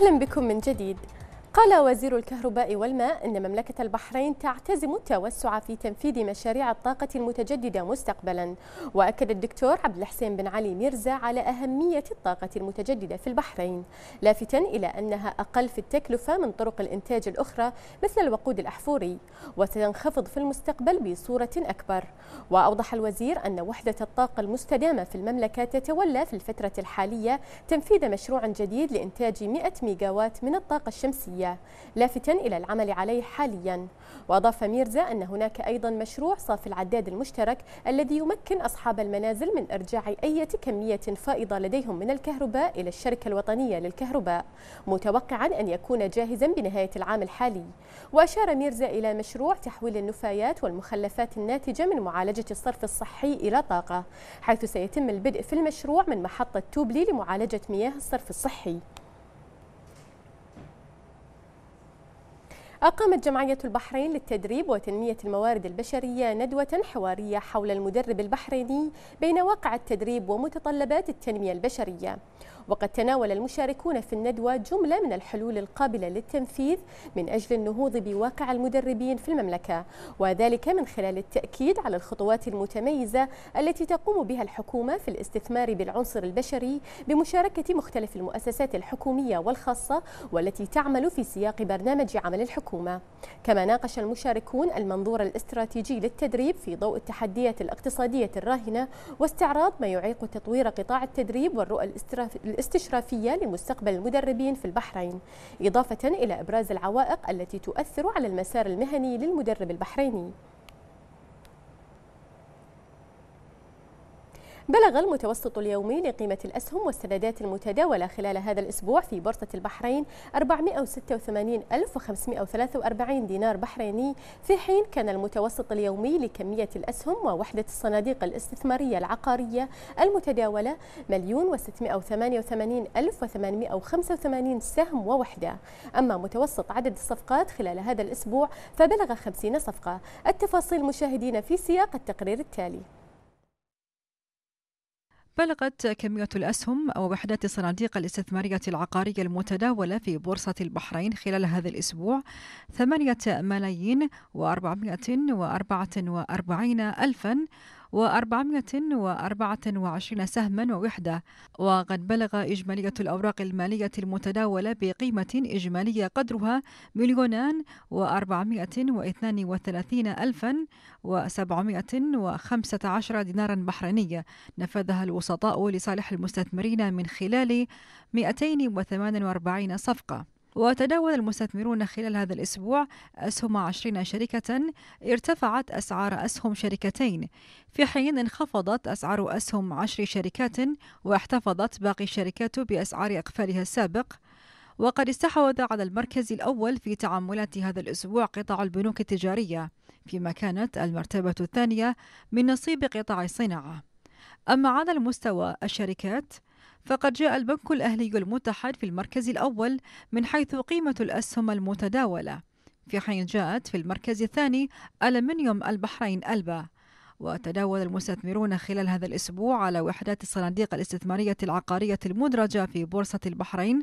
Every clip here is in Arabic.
أهلا بكم من جديد قال وزير الكهرباء والماء أن مملكة البحرين تعتزم التوسع في تنفيذ مشاريع الطاقة المتجددة مستقبلا وأكد الدكتور عبد الحسين بن علي ميرزا على أهمية الطاقة المتجددة في البحرين لافتا إلى أنها أقل في التكلفة من طرق الإنتاج الأخرى مثل الوقود الأحفوري وستنخفض في المستقبل بصورة أكبر وأوضح الوزير أن وحدة الطاقة المستدامة في المملكة تتولى في الفترة الحالية تنفيذ مشروع جديد لإنتاج 100 ميجاوات من الطاقة الشمسية الدولية لافتا إلى العمل عليه حاليا وأضاف ميرزا أن هناك أيضا مشروع صافي العداد المشترك الذي يمكن أصحاب المنازل من إرجاع أي كمية فائضة لديهم من الكهرباء إلى الشركة الوطنية للكهرباء متوقعا أن يكون جاهزا بنهاية العام الحالي وأشار ميرزا إلى مشروع تحويل النفايات والمخلفات الناتجة من معالجة الصرف الصحي إلى طاقة حيث سيتم البدء في المشروع من محطة توبلي لمعالجة مياه الصرف الصحي أقامت جمعية البحرين للتدريب وتنمية الموارد البشرية ندوة حوارية حول المدرب البحريني بين واقع التدريب ومتطلبات التنمية البشرية وقد تناول المشاركون في الندوة جملة من الحلول القابلة للتنفيذ من أجل النهوض بواقع المدربين في المملكة وذلك من خلال التأكيد على الخطوات المتميزة التي تقوم بها الحكومة في الاستثمار بالعنصر البشري بمشاركة مختلف المؤسسات الحكومية والخاصة والتي تعمل في سياق برنامج عمل الحكومة الحكومة كما ناقش المشاركون المنظور الاستراتيجي للتدريب في ضوء التحديات الاقتصادية الراهنة واستعراض ما يعيق تطوير قطاع التدريب والرؤى الاستشرافية لمستقبل المدربين في البحرين إضافة إلى إبراز العوائق التي تؤثر على المسار المهني للمدرب البحريني بلغ المتوسط اليومي لقيمة الأسهم والسندات المتداولة خلال هذا الأسبوع في بورصة البحرين 486543 دينار بحريني في حين كان المتوسط اليومي لكمية الأسهم ووحدة الصناديق الاستثمارية العقارية المتداولة مليون و688885 سهم ووحدة أما متوسط عدد الصفقات خلال هذا الأسبوع فبلغ 50 صفقة التفاصيل مشاهدينا في سياق التقرير التالي بلغت كمية الأسهم أو وحدات الصناديق الاستثمارية العقارية المتداولة في بورصة البحرين خلال هذا الأسبوع ثمانية ملايين وأربعمائة وأربعة وأربعين ألفا و424 سهما ووحدة وقد بلغ إجمالية الأوراق المالية المتداولة بقيمة إجمالية قدرها مليونان و432 ألفا و715 دينارا بحرينية نفذها الوسطاء لصالح المستثمرين من خلال 248 صفقة وتداول المستثمرون خلال هذا الأسبوع أسهم عشرين شركة ارتفعت أسعار أسهم شركتين في حين انخفضت أسعار أسهم عشر شركات واحتفظت باقي الشركات بأسعار أقفالها السابق وقد استحوذ على المركز الأول في تعاملات هذا الأسبوع قطاع البنوك التجارية فيما كانت المرتبة الثانية من نصيب قطاع الصناعة أما على المستوى الشركات فقد جاء البنك الأهلي المتحد في المركز الأول من حيث قيمة الأسهم المتداولة في حين جاءت في المركز الثاني ألمنيوم البحرين ألبا وتداول المستثمرون خلال هذا الأسبوع على وحدات الصناديق الاستثمارية العقارية المدرجة في بورصة البحرين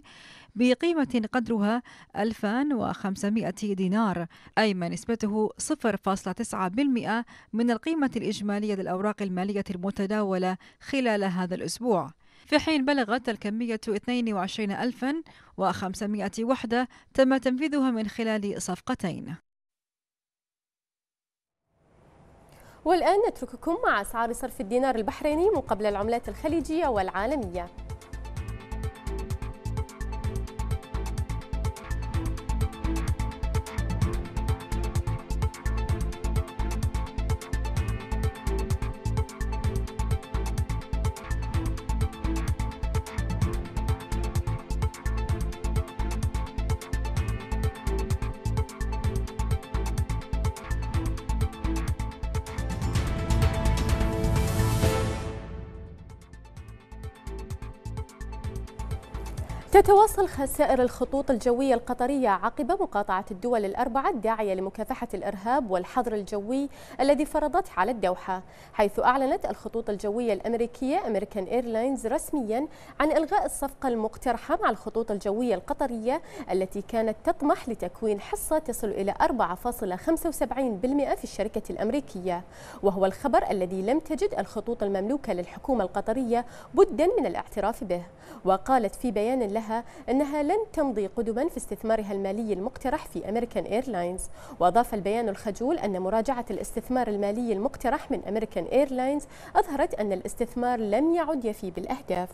بقيمة قدرها 2500 دينار أي ما نسبته 0.9% من القيمة الإجمالية للأوراق المالية المتداولة خلال هذا الأسبوع في حين بلغت الكمية 22500 وحدة تم تنفيذها من خلال صفقتين والآن نترككم مع أسعار صرف الدينار البحريني مقابل العملات الخليجية والعالمية تتواصل خسائر الخطوط الجوية القطرية عقب مقاطعة الدول الأربعة الداعية لمكافحة الإرهاب والحظر الجوي الذي فرضته على الدوحة حيث أعلنت الخطوط الجوية الأمريكية أمريكان إيرلاينز رسميا عن إلغاء الصفقة المقترحة مع الخطوط الجوية القطرية التي كانت تطمح لتكوين حصة تصل إلى 4.75% في الشركة الأمريكية وهو الخبر الذي لم تجد الخطوط المملوكة للحكومة القطرية بدا من الاعتراف به وقالت في بيان لها لها أنها لن تمضي قدما في استثمارها المالي المقترح في أمريكان إيرلاينز وأضاف البيان الخجول أن مراجعة الاستثمار المالي المقترح من أمريكان إيرلاينز أظهرت أن الاستثمار لم يعد يفي بالأهداف